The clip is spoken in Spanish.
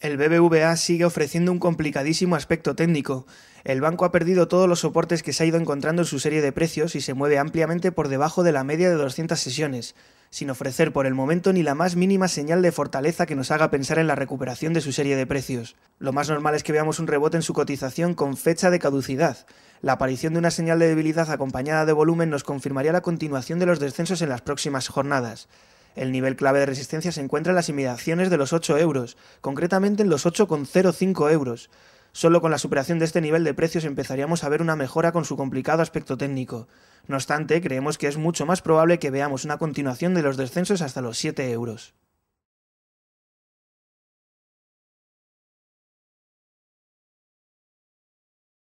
El BBVA sigue ofreciendo un complicadísimo aspecto técnico. El banco ha perdido todos los soportes que se ha ido encontrando en su serie de precios y se mueve ampliamente por debajo de la media de 200 sesiones, sin ofrecer por el momento ni la más mínima señal de fortaleza que nos haga pensar en la recuperación de su serie de precios. Lo más normal es que veamos un rebote en su cotización con fecha de caducidad. La aparición de una señal de debilidad acompañada de volumen nos confirmaría la continuación de los descensos en las próximas jornadas. El nivel clave de resistencia se encuentra en las inmediaciones de los 8 euros, concretamente en los 8,05 euros. Solo con la superación de este nivel de precios empezaríamos a ver una mejora con su complicado aspecto técnico. No obstante, creemos que es mucho más probable que veamos una continuación de los descensos hasta los 7 euros.